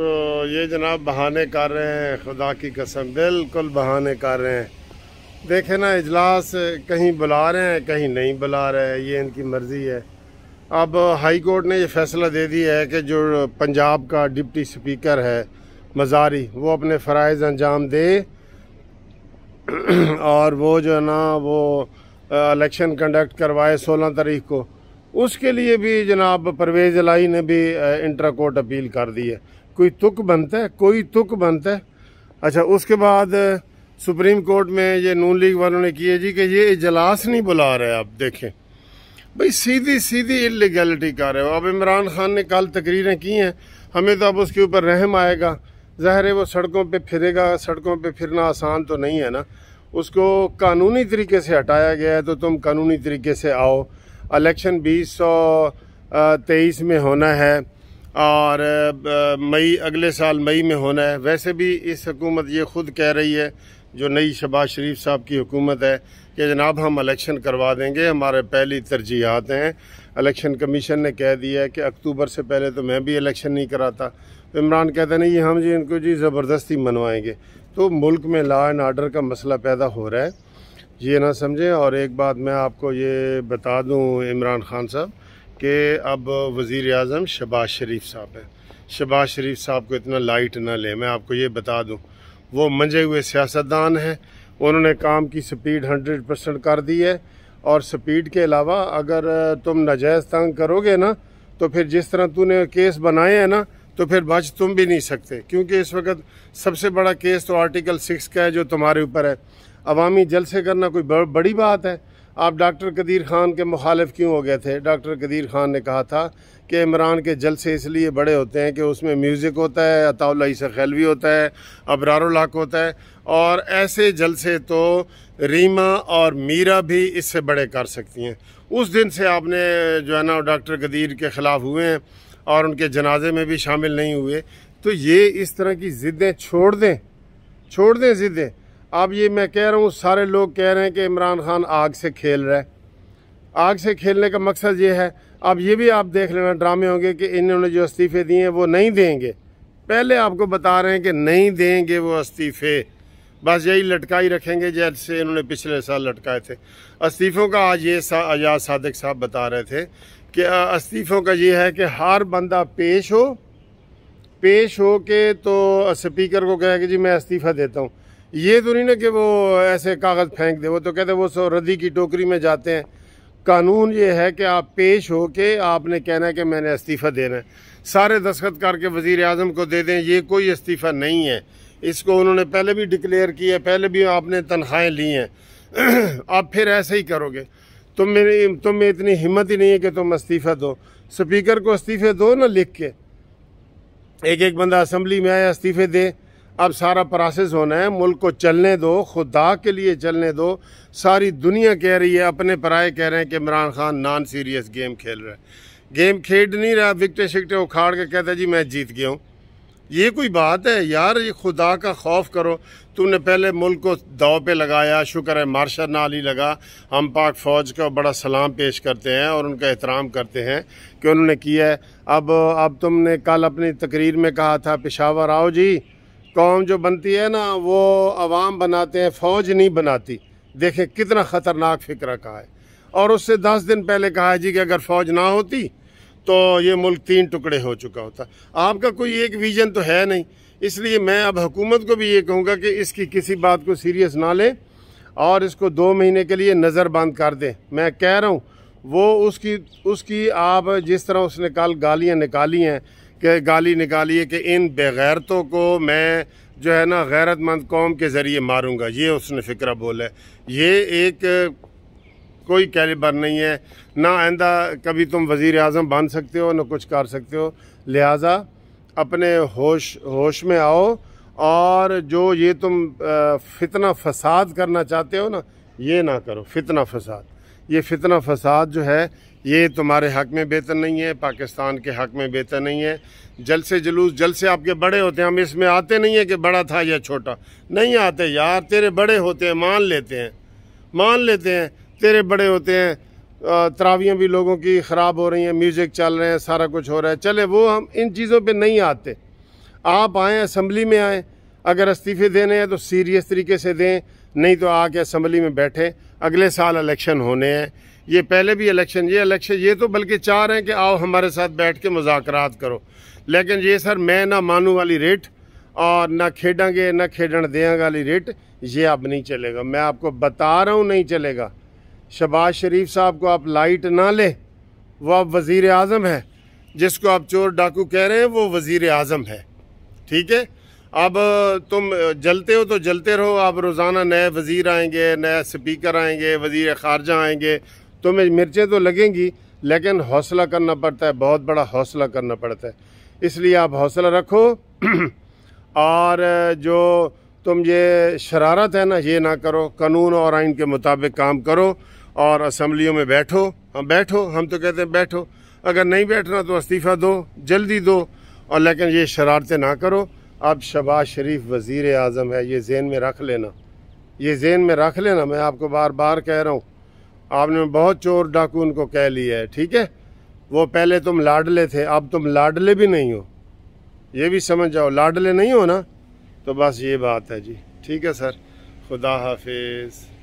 तो ये जनाब बहाने कर रहे हैं खुदा की कसम बिल्कुल बहाने कर रहे हैं देखे ना इजलास कहीं बुला रहे हैं कहीं नहीं बुला रहे हैं ये इनकी मर्ज़ी है अब हाई कोर्ट ने ये फैसला दे दिया है कि जो पंजाब का डिप्टी स्पीकर है मजारी वो अपने फ़रज़ अंजाम दे और वो जो है ना वो इलेक्शन कंडक्ट करवाए सोलह तारीख को उसके लिए भी जनाब परवेज़ लाई ने भी इंटरा कोर्ट अपील कर दी है कोई तुक बनता है कोई तुक बनता है अच्छा उसके बाद सुप्रीम कोर्ट में ये नून लीग वालों ने किया जी कि ये इजलास नहीं बुला रहे आप देखें भाई सीधी सीधी इलीगैलिटी कर रहे हो अब इमरान खान ने कल तकरीरें की हैं हमें तो अब उसके ऊपर रहम आएगा ज़ाहिर है वो सड़कों पे फिरेगा सड़कों पे फिरना आसान तो नहीं है ना उसको कानूनी तरीके से हटाया गया है तो तुम कानूनी तरीके से आओ इलेक्शन बीस सौ तेईस में होना है और मई अगले साल मई में होना है वैसे भी इस हकूमत ये ख़ुद कह रही है जो नई शबाज शरीफ साहब की हुकूमत है कि जनाब हम इलेक्शन करवा देंगे हमारे पहली तरजीहत हैं इलेक्शन कमीशन ने कह दिया है कि अक्टूबर से पहले तो मैं भी इलेक्शन नहीं कराता तो इमरान हैं नहीं ये हम जी इनको जी ज़बरदस्ती मनवाएंगे तो मुल्क में लॉ एंड आर्डर का मसला पैदा हो रहा है ये ना समझें और एक बात मैं आपको ये बता दूँ इमरान खान साहब कि अब वज़ी अजम शबाज शरीफ साहब हैं शबाज शरीफ साहब को इतना लाइट ना ले मैं आपको ये बता दूँ वो मंझे हुए सियासतदान हैं उन्होंने काम की स्पीड हंड्रेड परसेंट कर दी है और स्पीड के अलावा अगर तुम नजायज़ तंग करोगे ना तो फिर जिस तरह तूने केस बनाए हैं ना तो फिर बच तुम भी नहीं सकते क्योंकि इस वक्त सबसे बड़ा केस तो आर्टिकल सिक्स का है जो तुम्हारे ऊपर है अवामी जलसे करना कोई बड़ी बात है आप डॉक्टर कदीर ख़ान के मुखालफ क्यों हो गए थे डॉक्टर कदीर ख़ान ने कहा था कि इमरान के जलसे इसलिए बड़े होते हैं कि उसमें म्यूज़िक होता है अताउल्ला खैलवी होता है अबरारुल्लाक होता है और ऐसे जलसे तो रीमा और मीरा भी इससे बड़े कर सकती हैं उस दिन से आपने जो है ना डॉक्टर कदीर के ख़िलाफ़ हुए हैं और उनके जनाजे में भी शामिल नहीं हुए तो ये इस तरह की ज़िद्दें छोड़ दें छोड़ दें ज़िद्दें अब ये मैं कह रहा हूँ सारे लोग कह रहे हैं कि इमरान खान आग से खेल रहे आग से खेलने का मकसद ये है अब ये भी आप देख लेना ड्रामे होंगे कि इन्होंने जो इस्तीफ़े दिए हैं वो नहीं देंगे पहले आपको बता रहे हैं कि नहीं देंगे वो इस्तीफ़े बस यही लटका ही रखेंगे जैसे इन्होंने पिछले साल लटकाए थे इस्तीफ़ों का आज ये सा, आजाद सादक साहब बता रहे थे कि इस्तीफ़ों का ये है कि हर बंदा पेश हो पेश हो के तो स्पीकर को कहे कि जी मैं इस्तीफ़ा देता हूँ ये तो नहीं ना कि वो ऐसे कागज़ फेंक दे वो तो कहते वो सो रद्दी की टोकरी में जाते हैं कानून ये है कि आप पेश हो के आपने कहना है कि मैंने इस्तीफ़ा देना है सारे दस्खत करके वज़ी अजम को दे दें ये कोई इस्तीफ़ा नहीं है इसको उन्होंने पहले भी डिक्लेयर किया है पहले भी आपने तनख्वाहें ली हैं आप फिर ऐसे ही करोगे तुम मेरी तुम में इतनी हिम्मत ही नहीं है कि तुम इस्तीफ़ा दो स्पीकर को इस्तीफ़े दो ना लिख के एक एक बंदा असम्बली में आया इस्तीफ़े दे अब सारा प्रोसेस होना है मुल्क को चलने दो खुदा के लिए चलने दो सारी दुनिया कह रही है अपने पराए कह रहे हैं कि Imran Khan non serious game खेल रहा है गेम खेल नहीं रहा विकटे शिकटे उखाड़ के कहता जी मैं जीत गया हूँ ये कोई बात है यार ये खुदा का खौफ करो तूने पहले मुल्क को दाव पे लगाया शुक्र है मार्शल नाल ही लगा हम पाक फ़ौज का बड़ा सलाम पेश करते हैं और उनका एहतराम करते हैं कि उन्होंने किया है अब अब तुमने कल अपनी तकरीर में कहा था पेशावर आओ जी कौम जो बनती है ना वो अवाम बनाते हैं फ़ौज नहीं बनाती देखें कितना ख़तरनाक फिक्र कहा है और उससे दस दिन पहले कहा है जी कि अगर फ़ौज ना होती तो ये मुल्क तीन टुकड़े हो चुका होता आपका कोई एक विजन तो है नहीं इसलिए मैं अब हुकूमत को भी ये कहूँगा कि इसकी किसी बात को सीरियस ना लें और इसको दो महीने के लिए नज़र बंद कर दें मैं कह रहा हूँ वो उसकी उसकी आप जिस तरह उसने कल गालियाँ निकाली हैं के गाली निकाली है कि इन बेगैरतों को मैं जो है ना गैरतमंद कौम के ज़रिए मारूंगा ये उसने फ़िक्र बोला ये एक कोई कैलिबर नहीं है ना आइंदा कभी तुम वज़ी अजम बन सकते हो ना कुछ कर सकते हो लिहाजा अपने होश होश में आओ और जो ये तुम फितना फसाद करना चाहते हो ना ये ना करो फितना फसाद ये फितना फसाद जो है ये तुम्हारे हक में बेहतर नहीं है पाकिस्तान के हक में बेहतर नहीं है जल से जुलूस जल से आपके बड़े होते हैं हम इसमें आते नहीं है कि बड़ा था या छोटा नहीं आते यार तेरे बड़े होते हैं मान लेते हैं मान लेते हैं तेरे बड़े होते हैं तरावियाँ भी लोगों की ख़राब हो रही हैं म्यूज़िक चल रहे हैं सारा कुछ हो रहा है चले वो हम इन चीज़ों पर नहीं आते आप आएँ असम्बली में आएँ अगर इस्तीफ़े देने हैं तो सीरियस तरीके से दें नहीं तो आके असम्बली में बैठें अगले साल इलेक्शन होने हैं ये पहले भी इलेक्शन ये इलेक्शन ये तो बल्कि चाह रहे हैं कि आओ हमारे साथ बैठ के मुजाकर करो लेकिन ये सर मैं ना मानू वाली रेट और ना खेडेंगे ना खेडन देंगे वाली रेट ये अब नहीं चलेगा मैं आपको बता रहा हूँ नहीं चलेगा शबाज शरीफ साहब को आप लाइट ना लें वो अब वज़ी अजम है जिसको आप चोर डाकू कह रहे हैं वो वज़ी अजम है ठीक है अब तुम जलते हो तो जलते रहो अब रोज़ाना नए वज़ीर आएंगे नए स्पीकर आएंगे वज़ी खारजा आएंगे तुम्हें मिर्चें तो लगेंगी लेकिन हौसला करना पड़ता है बहुत बड़ा हौसला करना पड़ता है इसलिए आप हौसला रखो और जो तुम ये शरारत है ना ये ना करो कानून और आइन के मुताबिक काम करो और असम्बलियों में बैठो हम बैठो हम तो कहते हैं बैठो अगर नहीं बैठना तो इस्तीफ़ा दो जल्दी दो और लेकिन ये शरारतें ना करो अब शबाज शरीफ वज़ी अजम है ये जेन में रख लेना ये जेन में रख लेना मैं आपको बार बार कह रहा हूँ आपने बहुत चोर डाकू उनको कह लिया है ठीक है वो पहले तुम लाडले थे अब तुम लाडले भी नहीं हो ये भी समझ जाओ लाडले नहीं हो ना तो बस ये बात है जी ठीक है सर खुदा हाफिज़